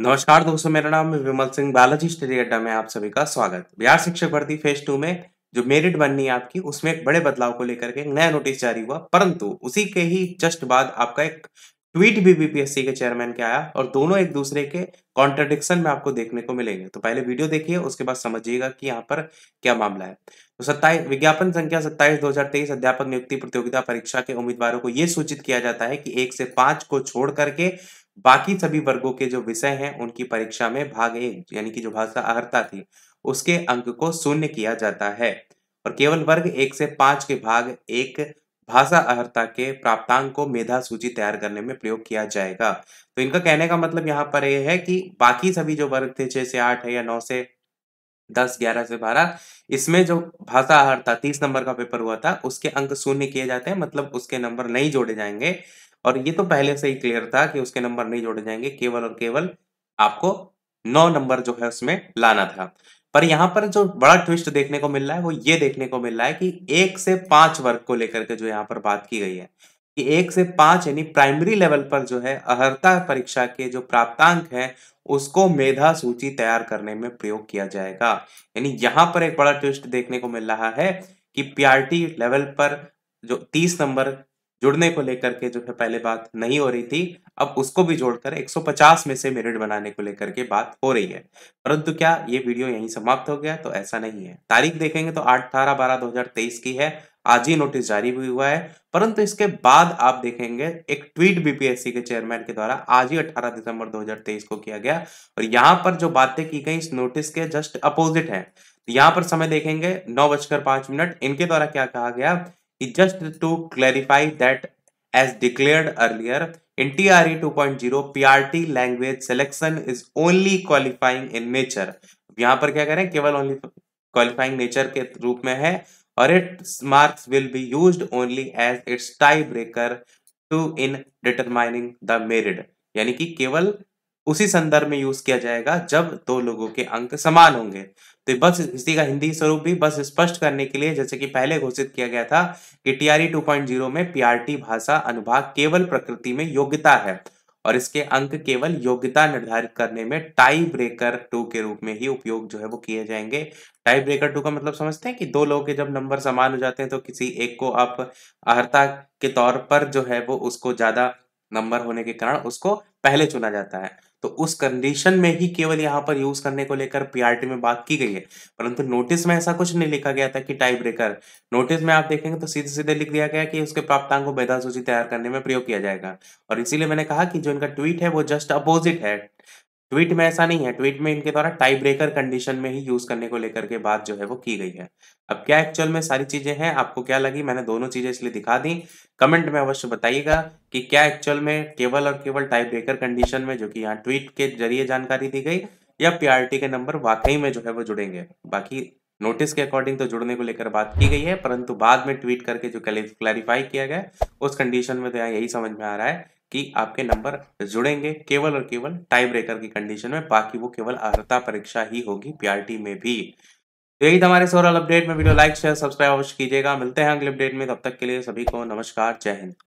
नमस्कार दोस्तों मेरा नाम है विमल सिंह बालाजी स्टडी अड्डा में आप सभी का स्वागत बिहार शिक्षक भर्ती फेज टू में जो मेरिट बननी है आपकी उसमें एक बड़े बदलाव को लेकर के नया नोटिस जारी हुआ परंतु उसी के ही जस्ट बाद आपका एक ट्वीट भी बीपीएससी के चेयरमैन के आया और दोनों एक दूसरे के कॉन्ट्रडिक्शन में आपको देखने को मिलेंगे तो पहले वीडियो देखिए उसके बाद समझिएगा कि यहाँ पर क्या मामला है तो सत्ताईस विज्ञापन संख्या सत्ताईस दो हजार तेईस अध्यापक नियुक्ति प्रतियोगिता परीक्षा के उम्मीदवारों को यह सूचित किया जाता है कि एक से पांच को छोड़ करके बाकी सभी वर्गों के जो विषय हैं उनकी परीक्षा में भाग एक यानी कि जो भाषा अहर्ता थी उसके अंक को शून्य किया जाता है और केवल वर्ग एक से पांच के भाग एक भाषा अहर्ता के प्राप्तांक को मेधा सूची तैयार करने में प्रयोग किया जाएगा तो इनका कहने का मतलब यहाँ पर यह है कि बाकी सभी जो वर्ग थे छह से आठ है या नौ से दस ग्यारह से बारह इसमें जो भाषा आहार तीस नंबर का पेपर हुआ था उसके अंक शून्य किए जाते हैं मतलब उसके नंबर नहीं जोड़े जाएंगे और ये तो पहले से ही क्लियर था कि उसके नंबर नहीं जोड़े जाएंगे केवल और केवल आपको नौ नंबर जो है उसमें लाना था पर यहाँ पर जो बड़ा ट्विस्ट देखने को मिल रहा है वो ये देखने को मिल रहा है कि एक से पांच वर्ग को लेकर के जो यहाँ पर बात की गई है कि एक से पांच यानी प्राइमरी लेवल पर जो है अहर्ता परीक्षा के जो प्राप्तांक है उसको मेधा सूची तैयार करने में प्रयोग किया जाएगा यानी यहाँ पर एक बड़ा ट्विस्ट देखने को मिल रहा है कि पीआरटी लेवल पर जो तीस नंबर जुड़ने को लेकर के जो है पहले बात नहीं हो रही थी अब उसको भी जोड़कर 150 में से मेरिट बनाने को लेकर के बात हो रही है परंतु क्या ये वीडियो यहीं समाप्त हो गया तो ऐसा नहीं है तारीख देखेंगे तो आठ अठारह बारह दो हजार तेईस की है आज ही नोटिस जारी भी हुआ है परंतु इसके बाद आप देखेंगे एक ट्वीट बीपीएससी के चेयरमैन के द्वारा आज ही 18 दिसंबर 2023 को किया गया और यहां पर जो बातें की गई इस नोटिस के जस्ट अपोजिट है यहां पर समय देखेंगे नौ बजकर पांच मिनट इनके द्वारा क्या कहा गया just to clarify that as declared earlier in TRE 2.0 PRT language selection is only qualifying in nature यहाँ पर क्या करें केवल only qualifying nature के रूप में है और its marks will be used only as its tie breaker to in determining the merit यानी कि केवल उसी संदर्भ में यूज किया जाएगा जब दो लोगों के अंक समान होंगे तो बस इसी का हिंदी स्वरूप भी बस स्पष्ट करने के लिए जैसे कि पहले घोषित किया गया था कि टीआरई जीरो e में पीआरटी भाषा अनुभाग केवल प्रकृति में योग्यता है और इसके अंक केवल योग्यता निर्धारित करने में टाई ब्रेकर टू के रूप में ही उपयोग जो है वो किए जाएंगे टाई ब्रेकर टू का मतलब समझते हैं कि दो लोगों के जब नंबर समान हो जाते हैं तो किसी एक को आप अर्ता के तौर पर जो है वो उसको ज्यादा नंबर होने के कारण उसको पहले चुना जाता है तो उस कंडीशन में ही केवल यहाँ पर यूज करने को लेकर पीआरटी में बात की गई है परंतु नोटिस में ऐसा कुछ नहीं लिखा गया था कि टाइप ब्रेकर नोटिस में आप देखेंगे तो सीधे सीधे लिख दिया गया कि उसके प्राप्तांक को बेधा सूची तैयार करने में प्रयोग किया जाएगा और इसीलिए मैंने कहा कि जो इनका ट्वीट है वो जस्ट अपोजिट है ट्वीट में ऐसा नहीं है ट्वीट में इनके द्वारा टाई ब्रेकर कंडीशन में ही यूज करने को लेकर के बात जो है वो की गई है अब क्या एक्चुअल में सारी चीजें हैं आपको क्या लगी मैंने दोनों चीजें इसलिए दिखा दी कमेंट में अवश्य बताइएगा कि क्या एक्चुअल में केवल और केवल टाई ब्रेकर कंडीशन में जो कि यहाँ ट्वीट के जरिए जानकारी दी गई या पीआरटी के नंबर वाकई में जो है वो जुड़ेंगे बाकी नोटिस के अकॉर्डिंग तो जुड़ने को लेकर बात की गई है परंतु बाद में ट्वीट करके जो क्लैरिफाई किया गया उस कंडीशन में तो यहाँ यही समझ में आ रहा है कि आपके नंबर जुड़ेंगे केवल और केवल टाई ब्रेकर की कंडीशन में बाकी वो केवल अर्ता परीक्षा ही होगी पीआरटी में भी तो यही हमारे सोरल अपडेट में वीडियो लाइक शेयर सब्सक्राइब अवश्य कीजिएगा मिलते हैं अगले अपडेट में तब तक के लिए सभी को नमस्कार जय हिंद